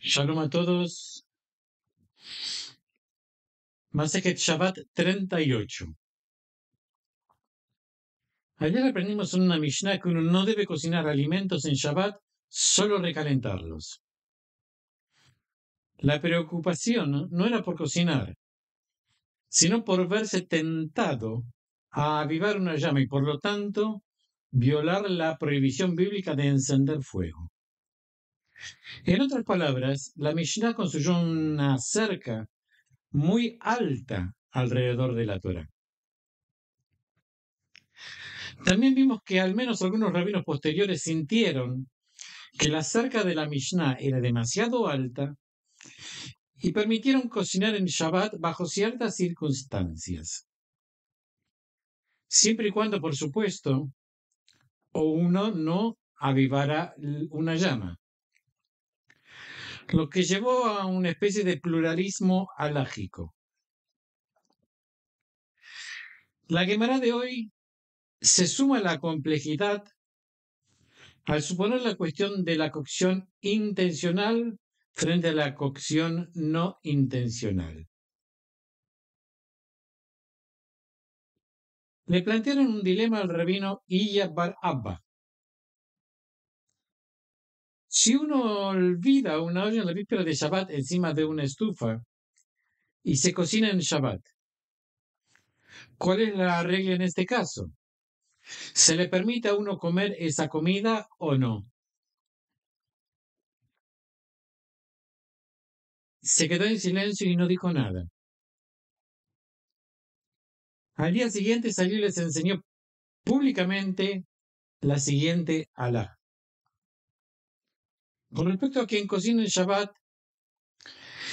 Shalom a todos. Maseket Shabbat 38. Ayer aprendimos en una Mishnah que uno no debe cocinar alimentos en Shabbat, solo recalentarlos. La preocupación no era por cocinar, sino por verse tentado a avivar una llama y por lo tanto violar la prohibición bíblica de encender fuego. En otras palabras, la Mishnah construyó una cerca muy alta alrededor de la Torah. También vimos que al menos algunos rabinos posteriores sintieron que la cerca de la Mishnah era demasiado alta y permitieron cocinar en Shabbat bajo ciertas circunstancias. Siempre y cuando, por supuesto, o uno no avivara una llama lo que llevó a una especie de pluralismo alágico. La Gemara de hoy se suma a la complejidad al suponer la cuestión de la cocción intencional frente a la cocción no intencional. Le plantearon un dilema al rabino Iyabar Abba, si uno olvida una olla en la víspera de Shabbat encima de una estufa y se cocina en Shabbat, ¿cuál es la regla en este caso? ¿Se le permite a uno comer esa comida o no? Se quedó en silencio y no dijo nada. Al día siguiente salió y les enseñó públicamente la siguiente alá. Con respecto a quien cocina en Shabbat,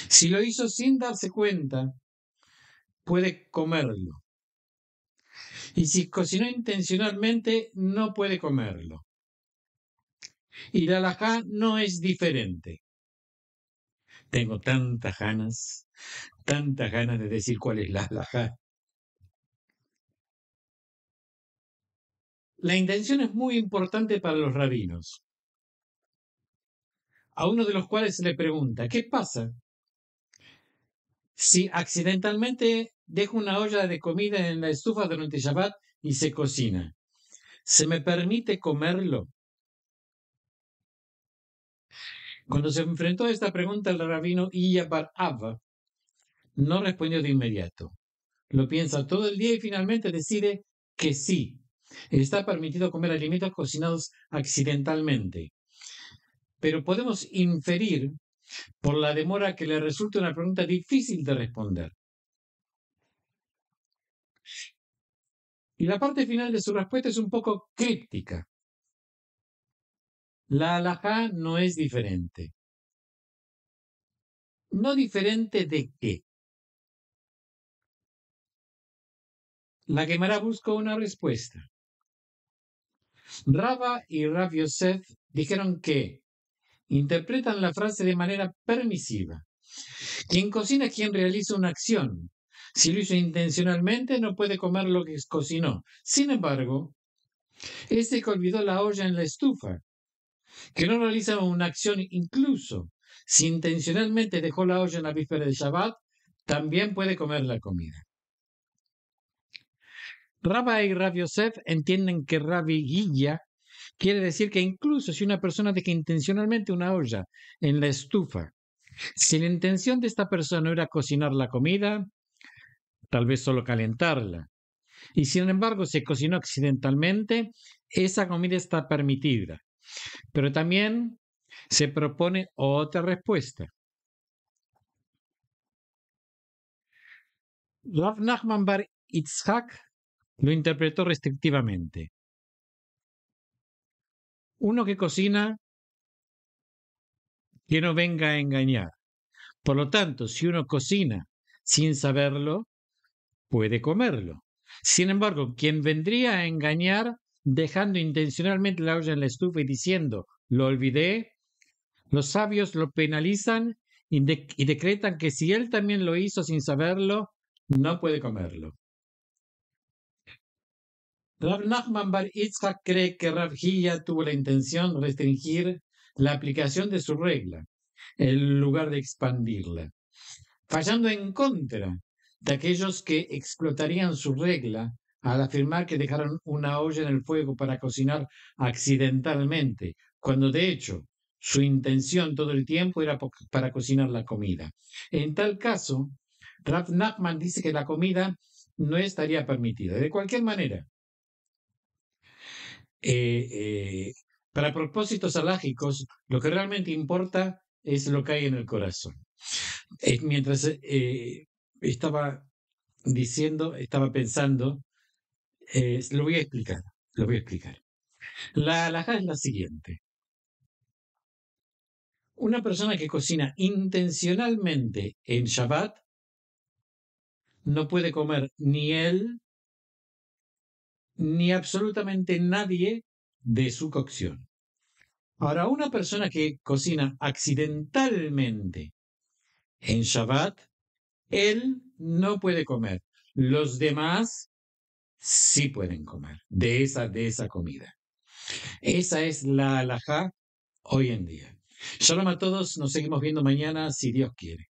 si lo hizo sin darse cuenta, puede comerlo. Y si cocinó intencionalmente, no puede comerlo. Y la halajá no es diferente. Tengo tantas ganas, tantas ganas de decir cuál es la halajá. La intención es muy importante para los rabinos a uno de los cuales le pregunta, ¿qué pasa si accidentalmente dejo una olla de comida en la estufa durante Shabbat y se cocina? ¿Se me permite comerlo? Cuando se enfrentó a esta pregunta el rabino Iyabar Abba, no respondió de inmediato. Lo piensa todo el día y finalmente decide que sí, está permitido comer alimentos cocinados accidentalmente pero podemos inferir por la demora que le resulta una pregunta difícil de responder. Y la parte final de su respuesta es un poco críptica. La alajá no es diferente. ¿No diferente de qué? La quemará buscó una respuesta. Raba y Rav Yosef dijeron que interpretan la frase de manera permisiva. Quien cocina quien realiza una acción. Si lo hizo intencionalmente, no puede comer lo que cocinó. Sin embargo, este que olvidó la olla en la estufa, que no realiza una acción incluso si intencionalmente dejó la olla en la víspera de Shabbat, también puede comer la comida. Rabba y Rabbi Yosef entienden que Rabbi Guilla Quiere decir que incluso si una persona deja intencionalmente una olla en la estufa, si la intención de esta persona era cocinar la comida, tal vez solo calentarla, y sin embargo se cocinó accidentalmente, esa comida está permitida. Pero también se propone otra respuesta. Rav Nachman Bar Itzhak lo interpretó restrictivamente uno que cocina que no venga a engañar. Por lo tanto, si uno cocina sin saberlo, puede comerlo. Sin embargo, quien vendría a engañar dejando intencionalmente la olla en la estufa y diciendo, lo olvidé, los sabios lo penalizan y, y decretan que si él también lo hizo sin saberlo, no puede comerlo. Rav Nachman Bar Itzhak cree que Rav Hiya tuvo la intención de restringir la aplicación de su regla, en lugar de expandirla, fallando en contra de aquellos que explotarían su regla al afirmar que dejaron una olla en el fuego para cocinar accidentalmente, cuando de hecho su intención todo el tiempo era para cocinar la comida. En tal caso, Rav Nachman dice que la comida no estaría permitida. De cualquier manera, eh, eh, para propósitos alágicos, lo que realmente importa es lo que hay en el corazón. Eh, mientras estaba diciendo, estaba pensando, lo voy a explicar, lo voy a explicar. La alhaja es la siguiente. Una persona que cocina intencionalmente en Shabbat no puede comer ni él ni absolutamente nadie de su cocción. Ahora, una persona que cocina accidentalmente en Shabbat, él no puede comer. Los demás sí pueden comer de esa, de esa comida. Esa es la halajá hoy en día. Shalom a todos, nos seguimos viendo mañana si Dios quiere.